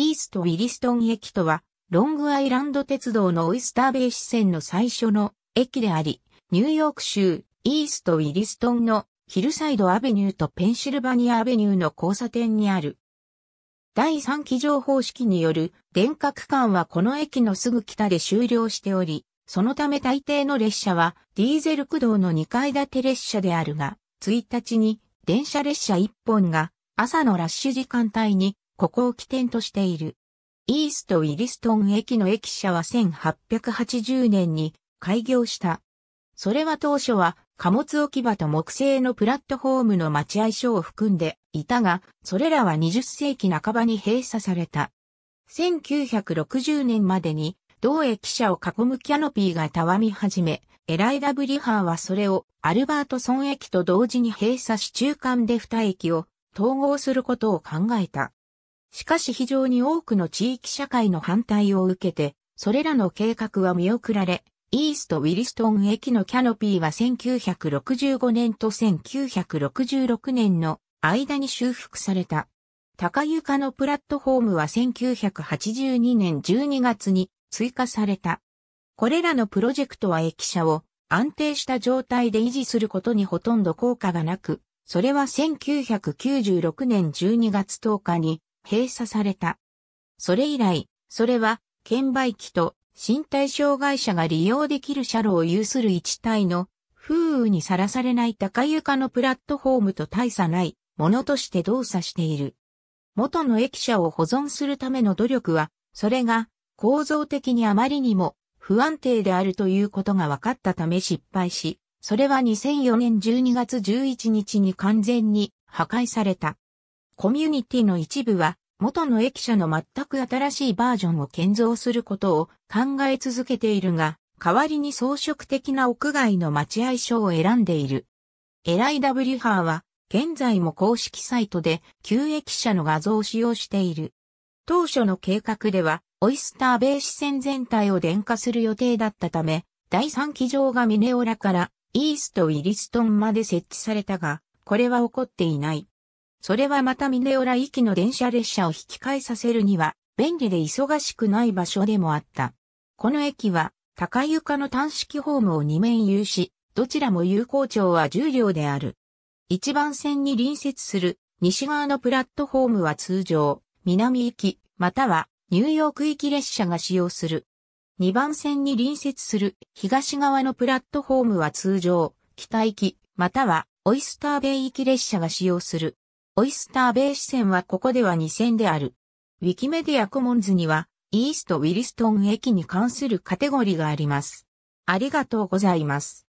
イーストウィリストン駅とは、ロングアイランド鉄道のオイスターベイ支線の最初の駅であり、ニューヨーク州イーストウィリストンのヒルサイドアベニューとペンシルバニアアベニューの交差点にある。第3機乗方式による電化区間はこの駅のすぐ北で終了しており、そのため大抵の列車はディーゼル駆動の2階建て列車であるが、1日に電車列車1本が朝のラッシュ時間帯にここを起点としている。イーストウィリストン駅の駅舎は1880年に開業した。それは当初は貨物置き場と木製のプラットフォームの待合所を含んでいたが、それらは20世紀半ばに閉鎖された。1960年までに同駅舎を囲むキャノピーがたわみ始め、エライダ・ブリハーはそれをアルバートソン駅と同時に閉鎖し中間で2駅を統合することを考えた。しかし非常に多くの地域社会の反対を受けて、それらの計画は見送られ、イーストウィリストン駅のキャノピーは1965年と1966年の間に修復された。高床のプラットフォームは1982年12月に追加された。これらのプロジェクトは駅舎を安定した状態で維持することにほとんど効果がなく、それは1996年12月10日に閉鎖された。それ以来、それは、券売機と身体障害者が利用できる車路を有する一体の、風雨にさらされない高床のプラットフォームと大差ないものとして動作している。元の駅舎を保存するための努力は、それが構造的にあまりにも不安定であるということが分かったため失敗し、それは2004年12月11日に完全に破壊された。コミュニティの一部は、元の駅舎の全く新しいバージョンを建造することを考え続けているが、代わりに装飾的な屋外の待合所を選んでいる。エライ・ダブリュハーは、現在も公式サイトで旧駅舎の画像を使用している。当初の計画では、オイスターベー視線全体を電化する予定だったため、第3機場がミネオラからイーストウィリストンまで設置されたが、これは起こっていない。それはまたミネオラ行きの電車列車を引き換えさせるには、便利で忙しくない場所でもあった。この駅は、高床の単式ホームを2面有し、どちらも有効長は10両である。1番線に隣接する西側のプラットホームは通常、南行き、またはニューヨーク行き列車が使用する。2番線に隣接する東側のプラットホームは通常、北行き、またはオイスターベイ行き列車が使用する。オイスターベイ視線はここでは2線である。ウィキメディアコモンズには、イーストウィリストン駅に関するカテゴリがあります。ありがとうございます。